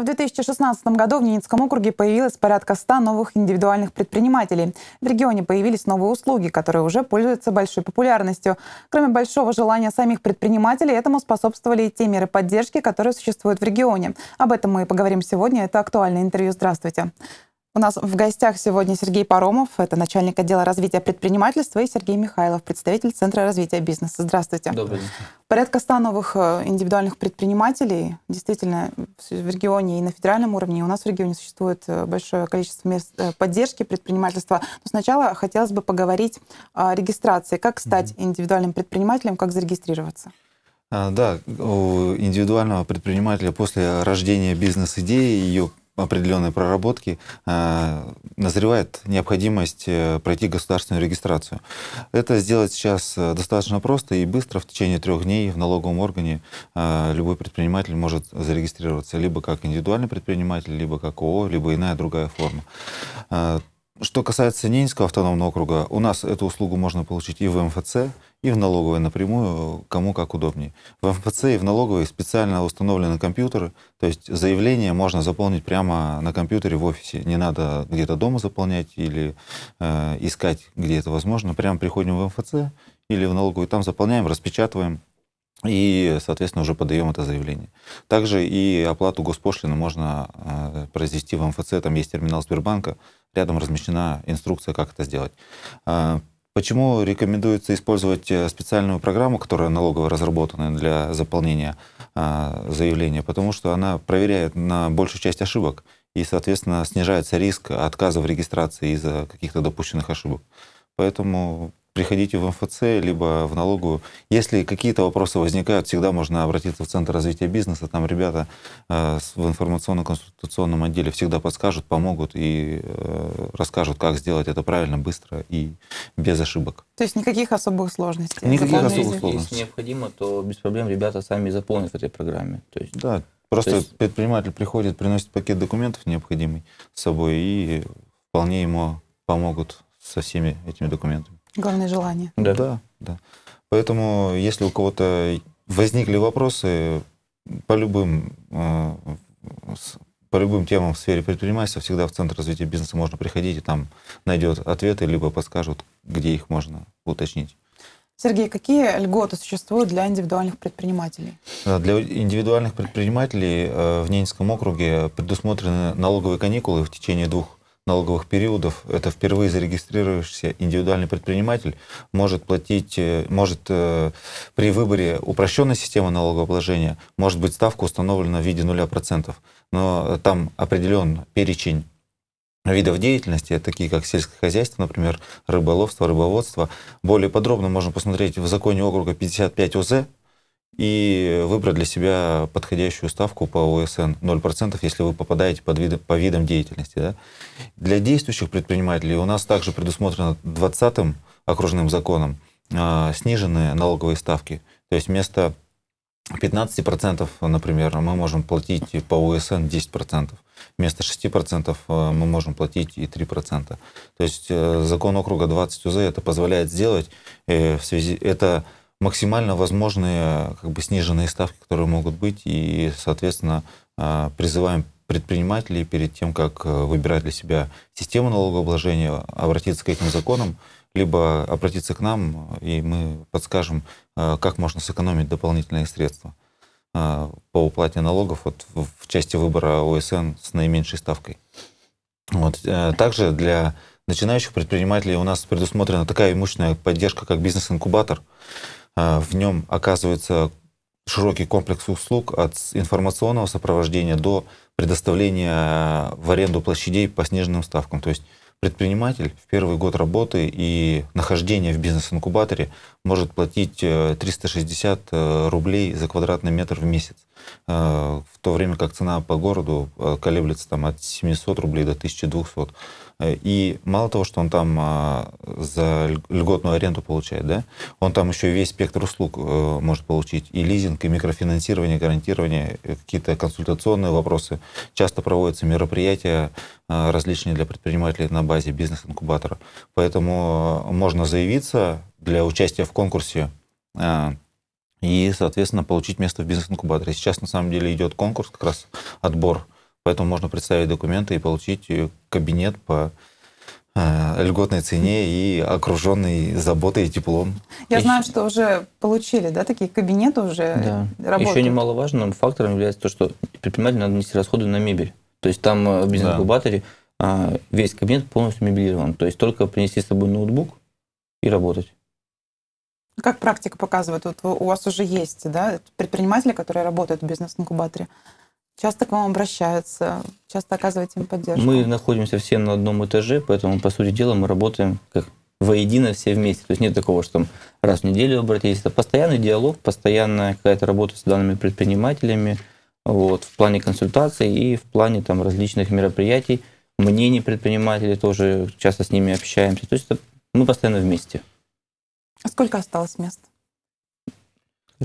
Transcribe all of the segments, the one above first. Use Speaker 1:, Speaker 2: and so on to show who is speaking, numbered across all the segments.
Speaker 1: В 2016 году в Ненецком округе появилось порядка 100 новых индивидуальных предпринимателей. В регионе появились новые услуги, которые уже пользуются большой популярностью. Кроме большого желания самих предпринимателей, этому способствовали и те меры поддержки, которые существуют в регионе. Об этом мы и поговорим сегодня. Это актуальное интервью. Здравствуйте. У нас в гостях сегодня Сергей Паромов, это начальник отдела развития предпринимательства, и Сергей Михайлов, представитель Центра развития бизнеса. Здравствуйте. Добрый день. Порядка 100 новых э, индивидуальных предпринимателей. Действительно, в регионе и на федеральном уровне, у нас в регионе существует э, большое количество мест э, поддержки предпринимательства. Но сначала хотелось бы поговорить о регистрации. Как стать индивидуальным предпринимателем, как зарегистрироваться?
Speaker 2: А, да, у индивидуального предпринимателя после рождения бизнес-идеи, ее определенной проработки э, назревает необходимость э, пройти государственную регистрацию. Это сделать сейчас э, достаточно просто и быстро. В течение трех дней в налоговом органе любой предприниматель может зарегистрироваться либо как индивидуальный предприниматель, либо как ООО, либо иная другая форма. Что касается Ненецкого автономного округа, у нас эту услугу можно получить и в МФЦ, и в налоговой напрямую, кому как удобнее. В МФЦ и в налоговой специально установлены компьютеры, то есть заявление можно заполнить прямо на компьютере в офисе. Не надо где-то дома заполнять или э, искать, где это возможно. Прямо приходим в МФЦ или в налоговую, там заполняем, распечатываем, и, соответственно, уже подаем это заявление. Также и оплату госпошлины можно э, произвести в МФЦ, там есть терминал Сбербанка, рядом размещена инструкция, как это сделать. Э, Почему рекомендуется использовать э, специальную программу, которая налогово разработана для заполнения а, заявления? Потому что она проверяет на большую часть ошибок и, соответственно, снижается риск отказа в регистрации из-за каких-то допущенных ошибок. Поэтому приходите в МФЦ, либо в налоговую. Если какие-то вопросы возникают, всегда можно обратиться в Центр развития бизнеса. Там ребята э, в информационно-консультационном отделе всегда подскажут, помогут и э, расскажут, как сделать это правильно, быстро и без ошибок.
Speaker 1: То есть никаких особых сложностей? Никаких Заполнить. особых сложностей.
Speaker 3: Если необходимо, то без проблем ребята сами заполнят в этой программе. То есть... Да, просто есть... предприниматель приходит,
Speaker 2: приносит пакет документов необходимый с собой и вполне ему помогут со всеми этими документами.
Speaker 1: Главное желание.
Speaker 2: Да. да, да. Поэтому, если у кого-то возникли вопросы по любым э, по любым темам в сфере предпринимательства, всегда в Центр развития бизнеса можно приходить, и там найдет ответы, либо подскажут, где их можно уточнить.
Speaker 1: Сергей, какие льготы существуют для индивидуальных предпринимателей?
Speaker 2: Э, для индивидуальных предпринимателей э, в Ненецком округе предусмотрены налоговые каникулы в течение двух налоговых периодов, это впервые зарегистрировавшийся индивидуальный предприниматель может платить, э, может э, при выборе упрощенной системы налогообложения, может быть ставка установлена в виде 0%, но там определен перечень видов деятельности, такие как сельское хозяйство, например, рыболовство, рыбоводство. Более подробно можно посмотреть в законе округа 55 ОЗ, и выбрать для себя подходящую ставку по ОСН 0%, если вы попадаете под вид, по видам деятельности. Да? Для действующих предпринимателей у нас также предусмотрено 20-м окружным законом э, сниженные налоговые ставки. То есть вместо 15%, например, мы можем платить по ОСН 10%. Вместо 6% а, мы можем платить и 3%. То есть э, закон округа 20 УЗ это позволяет сделать э, в связи... Это максимально возможные как бы, сниженные ставки, которые могут быть, и, соответственно, а, призываем предпринимателей перед тем, как э, выбирать для себя систему налогообложения, обратиться к этим законам, либо обратиться к нам, и мы подскажем, а, как можно сэкономить дополнительные средства а, по уплате налогов вот, в части выбора ОСН с наименьшей ставкой. Вот. Э, также для начинающих предпринимателей у нас предусмотрена такая имущественная поддержка, как бизнес-инкубатор. А, в нем оказывается широкий комплекс услуг от информационного сопровождения до предоставления э, в аренду площадей по сниженным ставкам. То есть предприниматель в первый год работы и нахождения в бизнес-инкубаторе может платить 360 э, э, рублей за квадратный метр в месяц, в то время как цена по городу колеблется там, от 700 рублей до 1200. Э, и мало того, что он там а, за льготную аренду получает, да, он там еще весь спектр услуг э, может получить. И лизинг, и микрофинансирование, гарантирование, какие-то консультационные вопросы. Часто проводятся мероприятия э, различные для предпринимателей на базе бизнес-инкубатора. Поэтому можно заявиться для участия в конкурсе и, соответственно, получить место в бизнес-инкубаторе. Сейчас, на самом деле, идет конкурс, как раз отбор Поэтому можно представить документы и получить э, кабинет по э, льготной цене
Speaker 3: и окруженный заботой и теплом.
Speaker 1: Я и знаю, что уже получили, да, такие кабинеты уже э, да. работают. Еще
Speaker 3: немаловажным фактором является то, что предпринимателю надо нести расходы на мебель. То есть там в бизнес-инкубаторе да. весь кабинет полностью мебелирован. То есть только принести с собой ноутбук и работать.
Speaker 1: А как практика показывает, вот у вас уже есть да, предприниматели, которые работают в бизнес-инкубаторе часто к вам обращаются, часто оказываете им поддержку? Мы
Speaker 3: находимся все на одном этаже, поэтому, по сути дела, мы работаем как воедино все вместе. То есть нет такого, что там раз в неделю обратились. Это постоянный диалог, постоянная какая-то работа с данными предпринимателями вот, в плане консультаций и в плане там, различных мероприятий, мнений предпринимателей тоже часто с ними общаемся. То есть это мы постоянно вместе.
Speaker 1: А сколько осталось мест?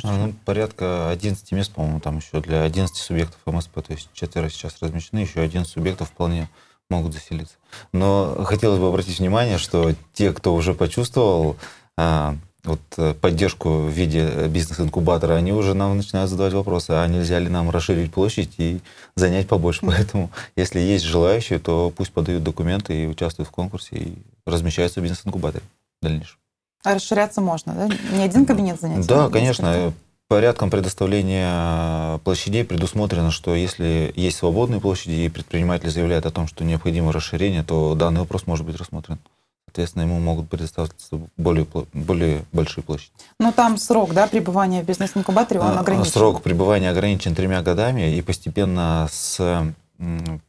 Speaker 2: А, ну, порядка 11 мест, по-моему, там еще для 11 субъектов МСП, то есть четверо сейчас размещены, еще 11 субъектов вполне могут заселиться. Но хотелось бы обратить внимание, что те, кто уже почувствовал а, вот, э, поддержку в виде бизнес-инкубатора, они уже нам начинают задавать вопросы, а нельзя ли нам расширить площадь и занять побольше. Поэтому, если есть желающие, то пусть подают документы и участвуют в конкурсе, и размещаются в бизнес-инкубаторе в дальнейшем.
Speaker 1: А расширяться можно, да? Не один кабинет занять? Да, а конечно.
Speaker 2: Порядком предоставления площадей предусмотрено, что если есть свободные площади и предприниматель заявляет о том, что необходимо расширение, то данный вопрос может быть рассмотрен. Соответственно, ему могут предоставиться более, более большие площади.
Speaker 1: Но там срок да, пребывания в бизнес-инкубаторе, он а, ограничен?
Speaker 2: Срок пребывания ограничен тремя годами, и постепенно с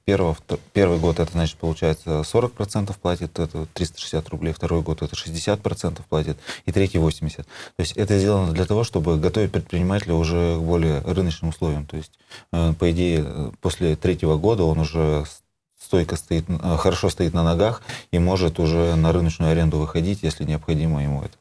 Speaker 2: Первого, первый год это, значит, получается 40% платит, это 360 рублей, второй год это 60% платит, и третий 80%. То есть это сделано для того, чтобы готовить предпринимателя уже к более рыночным условиям. То есть, э, по идее, э, после третьего года он уже стойко стоит, э, хорошо стоит на ногах и может уже на рыночную аренду выходить, если необходимо ему это.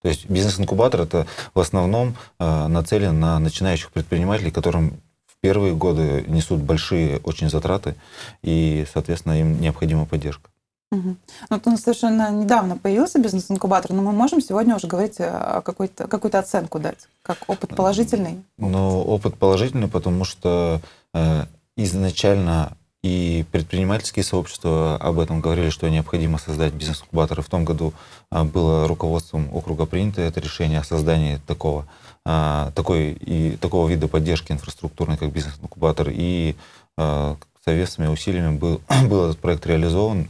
Speaker 2: То есть бизнес-инкубатор это в основном нацелен на начинающих предпринимателей, которым первые годы несут большие очень затраты, и, соответственно, им необходима поддержка.
Speaker 1: Угу. Ну, он совершенно недавно появился бизнес-инкубатор, но мы можем сегодня уже говорить о какой-то какую оценку дать, как опыт э, положительный.
Speaker 2: Ну, опыт положительный, потому что э, изначально и предпринимательские сообщества об этом говорили, что необходимо создать бизнес-инкубаторы. В том году э, было руководством округа принято это решение о создании такого. А, такой, и такого вида поддержки инфраструктурной, как бизнес-инкубатор. И а, совместными усилиями был, был этот проект реализован.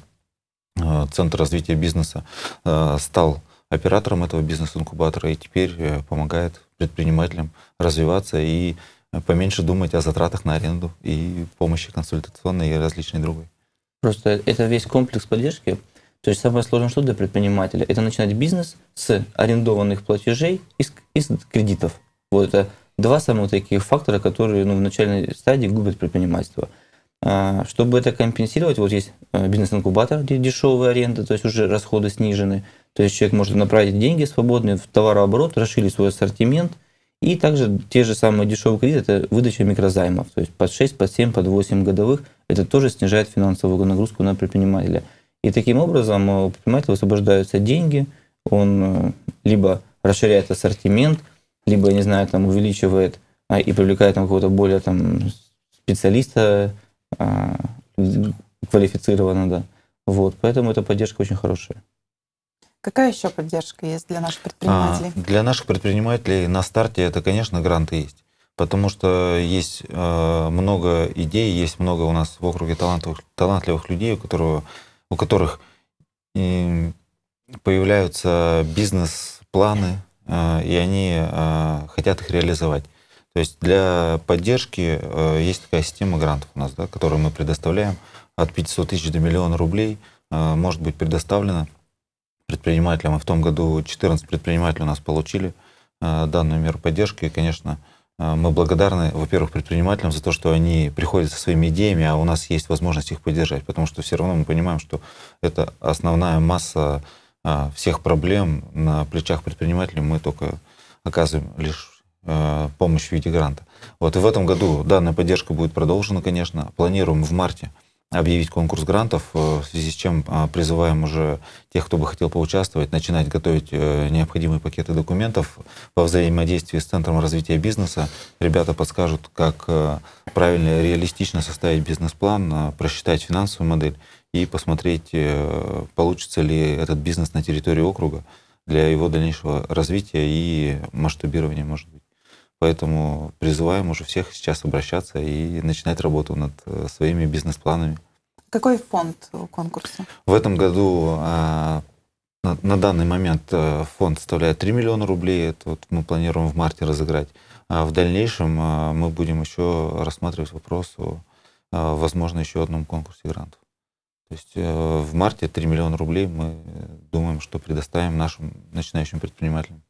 Speaker 2: А, центр развития бизнеса а, стал оператором этого бизнес-инкубатора и теперь э, помогает предпринимателям развиваться и поменьше думать о затратах на аренду и помощи
Speaker 3: консультационной и различной другой. Просто это весь комплекс поддержки, то есть самое сложное что для предпринимателя? Это начинать бизнес с арендованных платежей и с, и с кредитов. Вот это два самых таких фактора, которые ну, в начальной стадии губят предпринимательство. А, чтобы это компенсировать, вот есть э, бизнес-инкубатор, где дешевая аренда, то есть уже расходы снижены. То есть человек может направить деньги свободные в товарооборот, расширить свой ассортимент. И также те же самые дешевые кредиты – это выдача микрозаймов. То есть под 6, под 7, под 8 годовых. Это тоже снижает финансовую нагрузку на предпринимателя – и таким образом у э, предпринимателя высвобождаются деньги, он э, либо расширяет ассортимент, либо, я не знаю, там увеличивает а, и привлекает там какого-то более там специалиста а, квалифицированного, да. Вот, поэтому эта поддержка очень хорошая.
Speaker 1: Какая еще поддержка есть для наших а, предпринимателей? А,
Speaker 3: для наших предпринимателей на старте
Speaker 2: это, конечно, гранты есть. Потому что есть э, много идей, есть много у нас в округе талантливых, талантливых людей, у которых у которых э, появляются бизнес-планы, э, и они э, хотят их реализовать. То есть для поддержки есть такая система грантов у нас, да, которую мы предоставляем от 500 тысяч до миллиона рублей может быть предоставлена. предпринимателям. И в том году 14 предпринимателей у нас получили данную меру поддержки. И, конечно, а, мы благодарны, во-первых, предпринимателям за то, что они приходят со своими идеями, а у нас есть возможность их поддержать, потому что все равно мы понимаем, что это основная масса а, всех проблем на плечах предпринимателей, мы только оказываем лишь а, помощь в виде гранта. Вот и в этом году данная поддержка будет продолжена, конечно. Планируем в марте объявить конкурс грантов, э, в связи с чем а, призываем уже тех, кто бы хотел поучаствовать, начинать готовить э, необходимые пакеты документов во взаимодействии с Центром развития бизнеса. Ребята подскажут, как э, правильно и реалистично составить бизнес-план, просчитать финансовую модель и посмотреть, получится ли этот бизнес на территории округа для его дальнейшего развития и масштабирования, может быть. Поэтому призываем уже всех сейчас обращаться и начинать работу над э, своими бизнес-планами.
Speaker 1: Какой фонд конкурса?
Speaker 2: В этом году а, на данный момент э, фонд составляет 3 миллиона рублей. Это вот мы планируем в марте разыграть. А в дальнейшем а, мы будем еще рассматривать вопрос о, а, возможно, еще одном конкурсе грантов. То есть э, в марте 3 миллиона рублей мы думаем, что предоставим нашим начинающим предпринимателям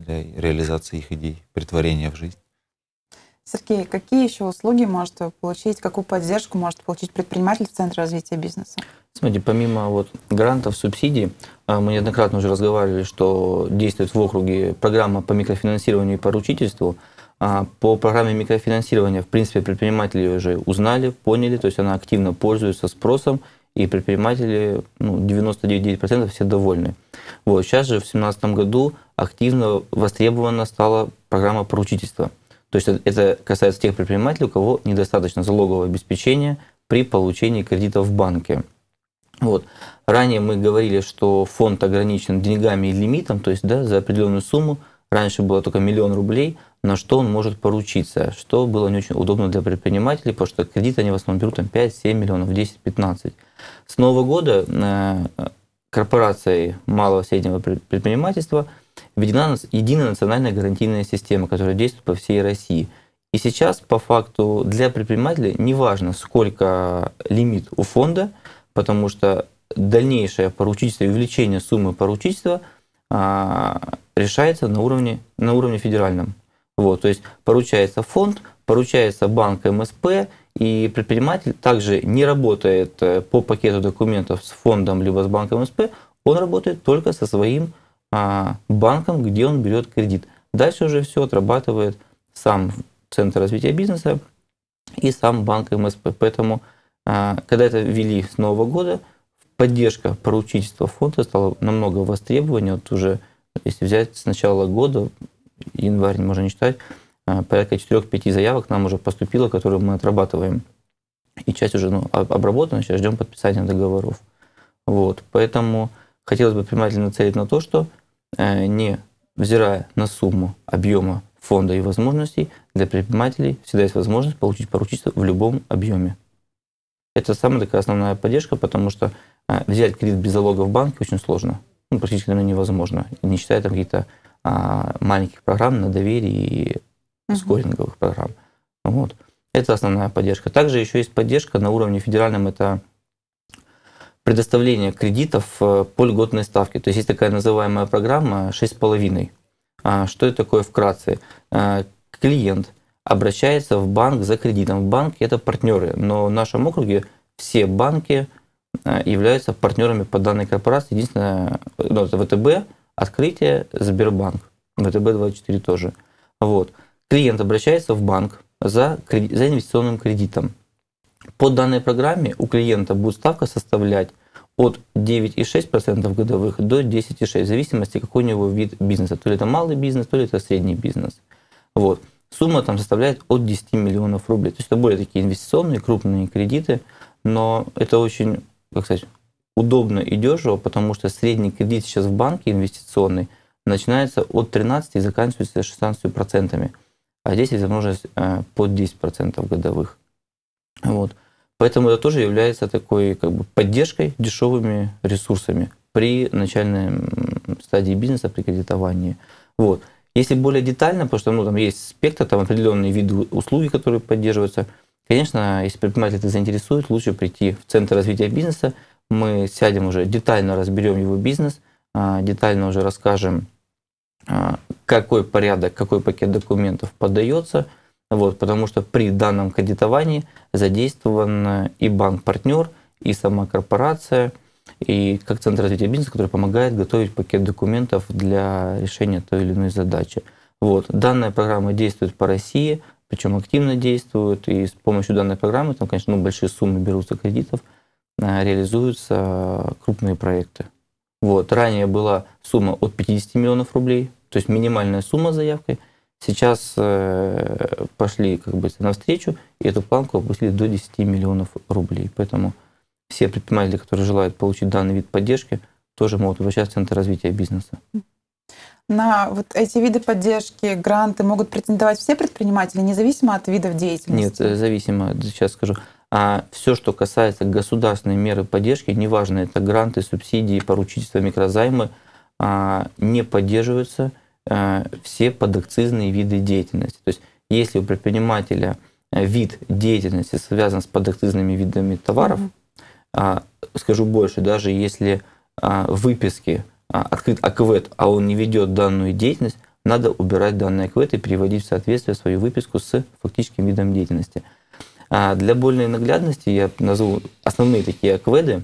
Speaker 2: для реализации их идей, притворения
Speaker 3: в жизнь.
Speaker 1: Сергей, какие еще услуги может получить, какую поддержку может получить предприниматель в Центре развития бизнеса?
Speaker 3: Смотрите, помимо вот грантов, субсидий, а, мы неоднократно уже разговаривали, что действует в округе программа по микрофинансированию и поручительству. А, по программе микрофинансирования, в принципе, предприниматели уже узнали, поняли, то есть она активно пользуется спросом, и предприниматели, ну, 99% все довольны. Вот, сейчас же в 2017 году активно востребована стала программа поручительства. То есть это касается тех предпринимателей, у кого недостаточно залогового обеспечения при получении кредита в банке. Вот. Ранее мы говорили, что фонд ограничен деньгами и лимитом, то есть да, за определенную сумму, раньше было только миллион рублей – на что он может поручиться, что было не очень удобно для предпринимателей, потому что кредит они в основном берут там 5, 7 миллионов, 10, 15. С Нового года э, корпорацией малого и среднего предпринимательства введена единая национальная гарантийная система, которая действует по всей России. И сейчас, по факту, для предпринимателя не важно, сколько лимит у фонда, потому что дальнейшее поручительство и увеличение суммы поручительства а, решается на уровне, на уровне федеральном. Вот, то есть поручается фонд, поручается банк МСП, и предприниматель также не работает э, по пакету документов с фондом либо с банком МСП, он работает только со своим а, банком, где он берет кредит. Дальше уже все отрабатывает сам Центр развития бизнеса и сам банк МСП. Поэтому, а, когда это ввели с Нового года, поддержка поручительства фонда стала намного востребованнее. Вот уже, если взять с начала года, январь не можно не считать, а, порядка 4-5 заявок нам уже поступило, которые мы отрабатываем. И часть уже ну, обработана, сейчас ждем подписания договоров. Вот. Поэтому хотелось бы внимательно нацелить на то, что э, не взирая на сумму объема фонда и возможностей, для предпринимателей всегда есть возможность получить поручительство в любом объеме. Это самая такая основная поддержка, потому что э, взять кредит без залога в банке очень сложно. Ну, практически, наверное, невозможно, не считая там каких-то а, маленьких программ на доверие и скоринговых программ. Вот. Это основная поддержка. Также еще есть поддержка на уровне федеральном, это предоставление кредитов э, по льготной ставке. То есть есть такая называемая программа 6,5. А, что это такое вкратце? Э, клиент обращается в банк за кредитом. В банк это партнеры, но в нашем округе все банки э, являются партнерами по данной корпорации. Единственное, ну, это ВТБ, открытие Сбербанк, ВТБ-24 тоже. Вот. Клиент обращается в банк за, за инвестиционным кредитом. По данной программе у клиента будет ставка составлять от 9,6% годовых до 10,6%, в зависимости, какой у него вид бизнеса. То ли это малый бизнес, то ли это средний бизнес. Вот. Сумма там составляет от 10 миллионов рублей. То есть это более такие инвестиционные, крупные кредиты, но это очень, как сказать, удобно и дешево, потому что средний кредит сейчас в банке инвестиционный начинается от 13 и заканчивается 16 процентами. А здесь есть возможность э, под 10 процентов годовых. Вот. Поэтому это тоже является такой как бы поддержкой дешевыми ресурсами при начальной стадии бизнеса, при кредитовании. Вот. Если более детально, потому что ну, там есть спектр, там определенные виды услуги, которые поддерживаются, конечно, если предприниматель это заинтересует, лучше прийти в Центр развития бизнеса – мы сядем уже, детально разберем его бизнес, а, детально уже расскажем, а, какой порядок, какой пакет документов подается, вот, потому что при данном кредитовании задействован э, и банк-партнер, и сама корпорация, и как Центр развития бизнеса, который помогает готовить пакет документов для решения той или иной задачи. Вот. Данная программа действует по России, причем активно действует, и с помощью данной программы, там, конечно, ну, большие суммы берутся кредитов – Э, реализуются э, крупные проекты. Вот. Ранее была сумма от 50 миллионов рублей, то есть минимальная сумма заявкой. Сейчас э, пошли как бы навстречу, и эту планку опустили до 10 миллионов рублей. Поэтому все предприниматели, которые желают получить данный вид поддержки, тоже могут обращаться в Центр развития бизнеса.
Speaker 1: На вот эти виды поддержки, гранты могут претендовать все предприниматели, независимо от видов деятельности? Нет,
Speaker 3: зависимо, сейчас скажу. А все, что касается государственной меры поддержки, неважно, это гранты, субсидии, поручительства, микрозаймы, а, не поддерживаются э, все подакцизные виды деятельности. То есть если у предпринимателя э, вид деятельности связан с подакцизными видами товаров, а, скажу больше, даже если а, выписки открыт АКВЭД, а он не ведет данную деятельность, надо убирать данный АКВЭД и переводить в соответствие свою выписку с фактическим видом деятельности – а для больной наглядности я назову основные такие акведы,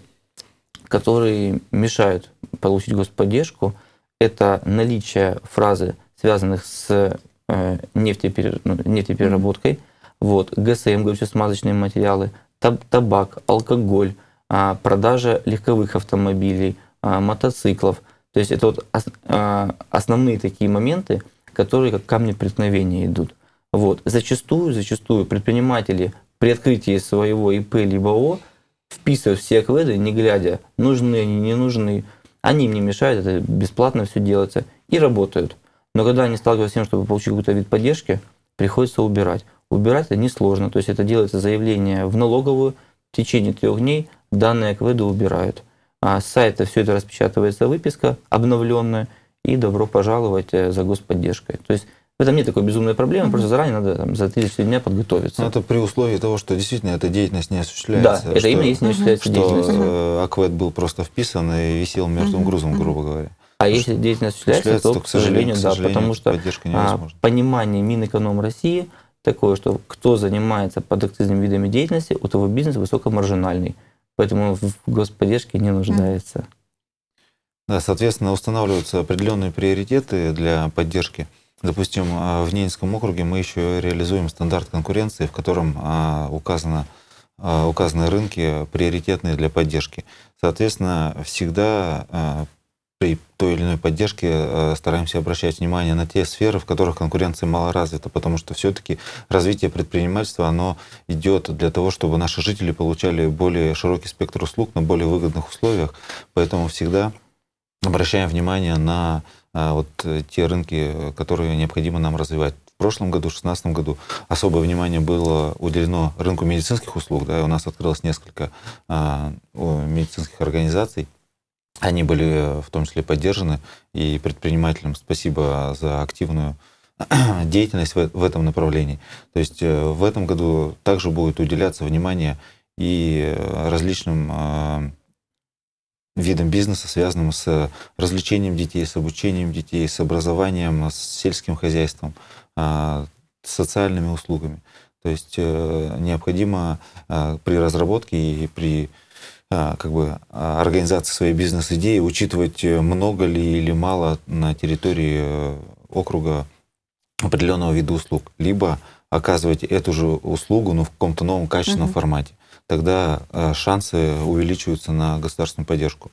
Speaker 3: которые мешают получить господдержку. Это наличие фразы, связанных с э, нефтеперер... Ну, нефтепереработкой, mm-hmm. вот, ГСМ, горюче-смазочные материалы, табак, алкоголь, а, продажа легковых автомобилей, а, мотоциклов. То есть это вот основные такие моменты, которые как камни преткновения идут. Вот. Зачастую, зачастую предприниматели при открытии своего ИП либо О вписывать все кведы, не глядя, нужны они, не нужны. Они им не мешают, это бесплатно все делается, и работают. Но когда они сталкиваются с тем, чтобы получить какой-то вид поддержки, приходится убирать. Убирать это несложно, то есть это делается заявление в налоговую, в течение трех дней данные кведы убирают. А с сайта все это распечатывается выписка обновленная, и добро пожаловать э, за господдержкой. То есть в этом нет такой безумной проблемы, mm-hmm. просто заранее надо там, за 3-4 дня подготовиться. Но это при условии того, что действительно эта деятельность не осуществляется.
Speaker 2: Да, это что, именно есть не осуществляется mm деятельность. Что э, mm был просто вписан и висел мертвым грузом, грубо говоря.
Speaker 3: А если деятельность осуществляется, то, то, к сожалению, к сожалению да, потому что а, понимание России такое, что кто занимается подакцизными видами деятельности, у того бизнес высокомаржинальный, поэтому в господдержке не нуждается. Да, соответственно,
Speaker 2: устанавливаются определенные приоритеты для поддержки. Допустим, а, в Ненецком округе мы еще реализуем стандарт конкуренции, в котором а, указано, а, указаны рынки приоритетные для поддержки. Соответственно, всегда при той или иной поддержке стараемся обращать внимание на те сферы, в которых конкуренция мало развита, потому что все-таки развитие предпринимательства, оно идет для того, чтобы наши жители получали более широкий спектр услуг на более выгодных условиях, поэтому всегда обращаем внимание на а вот э, те рынки, э, которые необходимо нам развивать. В прошлом году, в 2016 году, особое внимание было уделено рынку медицинских услуг. Да, у нас открылось несколько а, медицинских организаций. Они были э, в том числе поддержаны, и предпринимателям спасибо за активную деятельность в этом направлении. То есть в этом году также будет уделяться внимание и различным а, видом бизнеса, связанным с э, развлечением детей, с обучением детей, с образованием, с сельским хозяйством, а, с социальными услугами. То есть э, необходимо э, при разработке и при как бы организации своей бизнес-идеи учитывать много ли или мало на территории округа определенного вида услуг, либо оказывать эту же услугу, но в каком-то новом качественном угу. формате тогда э, шансы увеличиваются на государственную поддержку.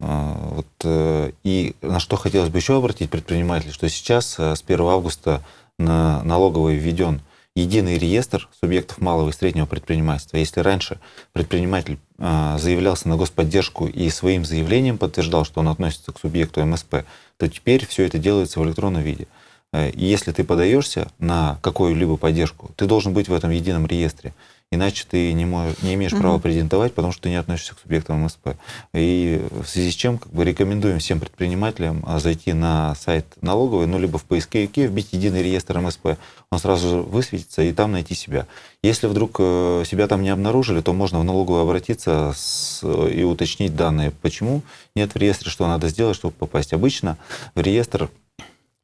Speaker 2: Э, вот, э, и на что хотелось бы еще обратить предпринимателей, что сейчас с 1 августа на налоговый введен единый реестр субъектов малого и среднего предпринимательства. Если раньше предприниматель заявлялся на господдержку и своим заявлением подтверждал, что он относится к субъекту МСП, то теперь все это делается в электронном виде. И если ты подаешься на какую-либо поддержку, ты должен быть в этом едином реестре. Иначе ты не, можешь, не имеешь права презентовать, потому что ты не относишься к субъектам МСП. И в связи с чем как бы, рекомендуем всем предпринимателям а, зайти на сайт налоговой, ну, либо в поисковике вбить единый реестр МСП. Он сразу же высветится, и там найти себя. Если вдруг э, себя там не обнаружили, то можно в налоговую обратиться с, и уточнить данные, почему нет в реестре, что надо сделать, чтобы попасть. Обычно в реестр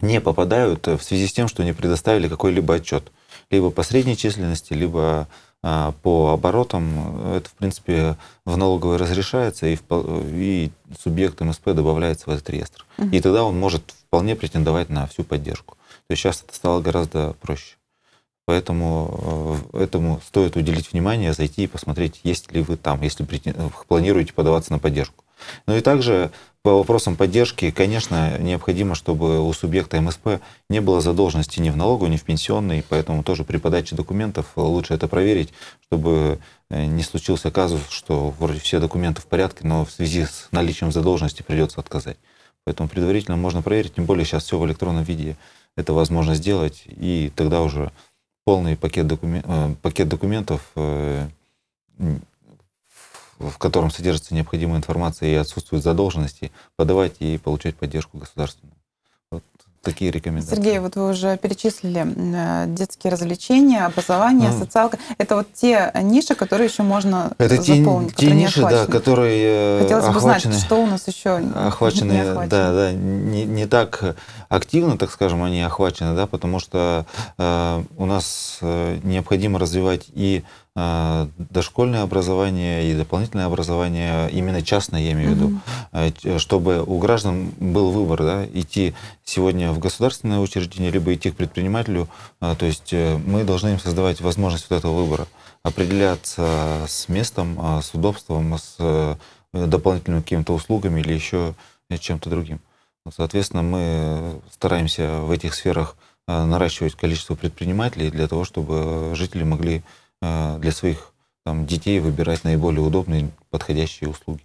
Speaker 2: не попадают в связи с тем, что не предоставили какой-либо отчет. Либо по средней численности, либо а, по оборотам, это, в принципе, в налоговой разрешается, и, в, и субъект МСП добавляется в этот реестр. Угу. И тогда он может вполне претендовать на всю поддержку. То есть сейчас это стало гораздо проще. Поэтому э, этому стоит уделить внимание, зайти и посмотреть, есть ли вы там, если планируете подаваться на поддержку. Ну и также по вопросам поддержки, конечно, необходимо, чтобы у субъекта МСП не было задолженности ни в налогу, ни в пенсионной, поэтому тоже при подаче документов э, лучше это проверить, чтобы э, не случился казус, что вроде все документы в порядке, но в связи с наличием задолженности придется отказать. Поэтому предварительно можно проверить, тем более сейчас все в электронном виде это возможно сделать, и тогда уже полный пакет, докумен... Э, пакет документов в котором содержится необходимая информация и отсутствуют задолженности, подавать и получать поддержку государственную. Вот такие рекомендации.
Speaker 1: Сергей, вот вы уже перечислили э, детские развлечения, образование, mm. социалка. Это вот те ниши, которые еще можно это заполнить. те, те ниши, охвачены. да,
Speaker 2: которые э, Хотелось охвачены, бы знать, что
Speaker 1: у нас еще охвачены, не охвачены. Да,
Speaker 2: да, не, не так активно, так скажем, они охвачены, да, потому что э, у нас э, необходимо развивать и а, дошкольное образование и дополнительное образование, именно частное, я имею в виду, mm чтобы у граждан был выбор, да, идти сегодня в государственное учреждение, либо идти к предпринимателю. А, то есть э, мы должны им создавать возможность вот этого выбора, определяться с местом, с удобством, с э, дополнительными какими-то услугами или еще чем-то другим. Соответственно, мы стараемся в этих сферах наращивать количество предпринимателей для того, чтобы жители могли а, для своих там, детей выбирать
Speaker 3: наиболее удобные, подходящие услуги.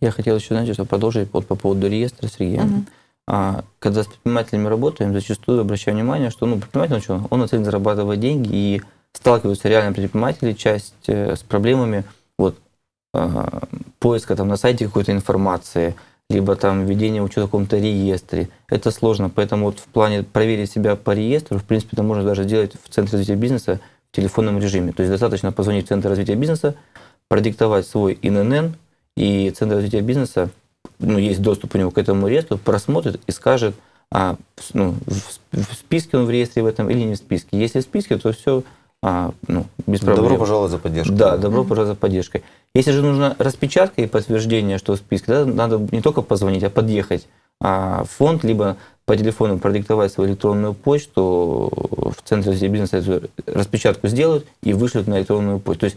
Speaker 3: Я хотел еще, знаете, что продолжить вот по поводу реестра, Сергей. Угу. А, когда с предпринимателями работаем, зачастую обращаю внимание, что ну, предприниматель, ну что, он нацелен зарабатывать деньги, и сталкиваются реально предприниматели часть э, с проблемами вот, э, поиска там, на сайте какой-то информации, либо там введение учета в каком-то реестре. Это сложно, поэтому вот в плане проверить себя по реестру, в принципе, это можно даже делать в Центре развития бизнеса, в телефонном режиме. То есть достаточно позвонить в Центр развития бизнеса, продиктовать свой ИНН, и Центр развития бизнеса, ну, есть доступ у него к этому реестру, просмотрит и скажет, а, ну, в списке он в реестре в этом или не в списке. Если в списке, то все а, ну, без проблем. Добро пожаловать за поддержкой. Да, добро mm-hmm. пожаловать за поддержкой. Если же нужна распечатка и подтверждение, что в списке, да, надо не только позвонить, а подъехать а, фонд, либо по телефону продиктовать свою электронную почту, в Центре развития бизнеса эту распечатку сделают и вышлют на электронную почту. То есть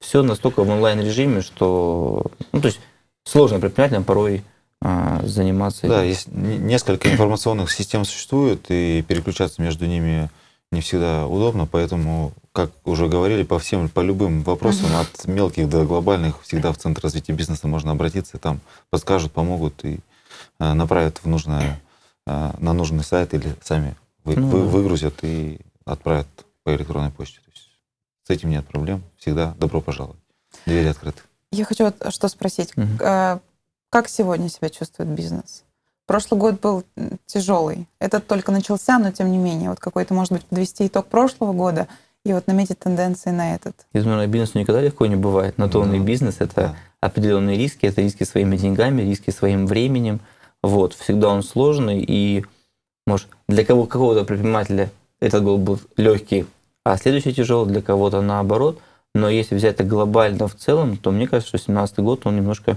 Speaker 3: все настолько в онлайн-режиме, что ну, то есть сложно предпринимателям порой а, заниматься. Да, есть несколько информационных систем существует, и переключаться между
Speaker 2: ними не всегда удобно, поэтому, как уже говорили, по всем, по любым вопросам, от мелких до глобальных, всегда в Центр развития бизнеса можно обратиться, там подскажут, помогут и Э, направят в нужное, э, на нужный сайт или сами вы, ну, вы, выгрузят и отправят по электронной почте. То есть с этим нет проблем. Всегда добро
Speaker 1: пожаловать. Двери открыты. Я хочу что спросить. Угу. Как сегодня себя чувствует бизнес? Прошлый год был тяжелый. Этот только начался, но тем не менее. Вот какой-то, может быть, подвести итог прошлого года и вот наметить тенденции на этот.
Speaker 3: Изменный бизнес никогда легко не бывает. На то он и ну, бизнес. Это да. определенные риски. Это риски своими деньгами, риски своим временем – вот, всегда он сложный, и, может, для кого какого-то предпринимателя этот год был легкий, а следующий тяжелый, для кого-то наоборот. Но если взять это глобально в целом, то мне кажется, что 2017 год, он немножко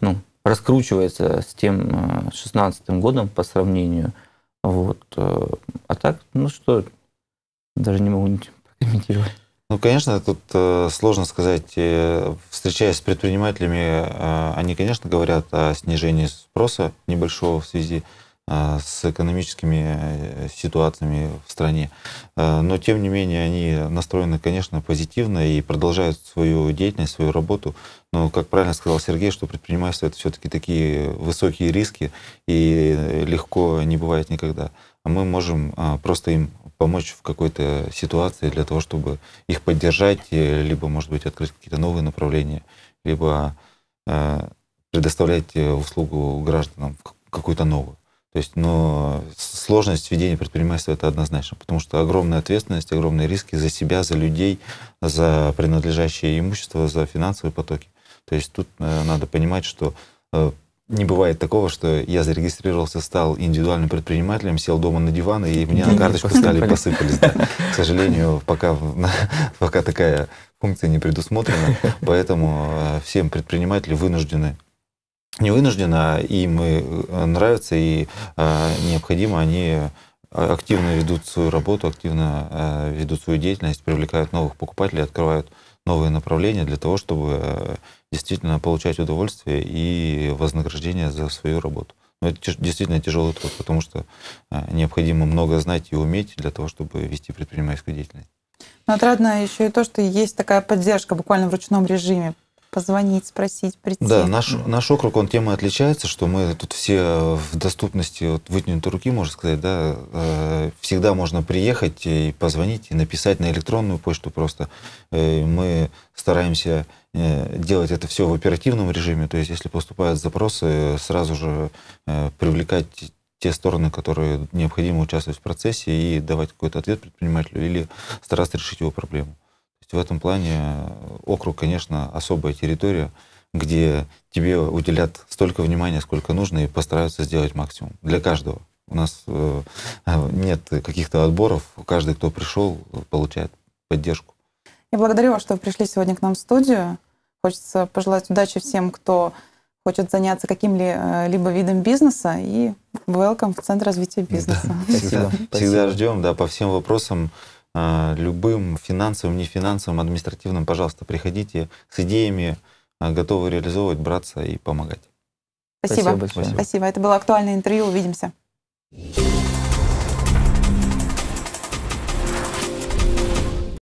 Speaker 3: ну, раскручивается с тем 2016 э, годом по сравнению. Вот. Э, а так, ну что, даже не могу ничего комментировать. Ну, конечно, тут э, сложно сказать.
Speaker 2: Э, встречаясь с предпринимателями, э, они, конечно, говорят о снижении спроса небольшого в связи э, с экономическими э, ситуациями в стране. Э, но, тем не менее, они настроены, конечно, позитивно и продолжают свою деятельность, свою работу. Но, как правильно сказал Сергей, что предпринимательство — это все-таки такие высокие риски, и легко не бывает никогда а мы можем а, просто им помочь в какой-то ситуации для того, чтобы их поддержать, либо, может быть, открыть какие-то новые направления, либо а, предоставлять э, услугу гражданам какую-то новую. То есть, но сложность ведения предпринимательства это однозначно, потому что огромная ответственность, огромные риски за себя, за людей, за принадлежащее имущество, за финансовые потоки. То есть тут э, надо понимать, что э, не бывает такого, что я зарегистрировался, стал индивидуальным предпринимателем, сел дома на диван, и мне на карточку стали посыпались. Да. К сожалению, пока, пока такая функция не предусмотрена, поэтому э, всем предприниматели вынуждены не вынуждены, а им э, нравится, и э, необходимо они э, активно ведут свою работу, активно ведут свою деятельность, привлекают новых покупателей, открывают новые направления для того, чтобы действительно получать удовольствие и вознаграждение за свою работу. Но это действительно тяжелый труд, потому что э, необходимо много знать и уметь для того, чтобы вести предпринимательскую деятельность.
Speaker 1: Но отрадно еще и то, что есть такая поддержка буквально в ручном режиме позвонить, спросить, прийти. Да, наш,
Speaker 2: наш округ, он тем и отличается, что мы тут все в доступности вот, вытянутой руки, можно сказать, да, э, всегда можно приехать и позвонить, и написать на электронную почту просто. Э, мы стараемся э, делать это все в оперативном режиме, то есть если поступают запросы, сразу же э, привлекать те стороны, которые необходимо участвовать в процессе и давать какой-то ответ предпринимателю или стараться решить его проблему есть в этом плане э, округ, конечно, особая территория, где тебе уделят столько внимания, сколько нужно, и постараются сделать максимум для каждого. У нас э, нет каких-то отборов, каждый, кто пришел, получает поддержку.
Speaker 1: Я благодарю вас, что вы пришли сегодня к нам в студию. Хочется пожелать удачи всем, кто хочет заняться каким-либо э, видом бизнеса, и welcome в Центр развития бизнеса. Да, всегда,
Speaker 2: всегда ждем, да, по всем вопросам. А, любым финансовым, нефинансовым, административным, пожалуйста, приходите с идеями, а, готовы реализовывать, браться и помогать.
Speaker 1: Спасибо. Спасибо. Спасибо. Это было актуальное интервью. Увидимся.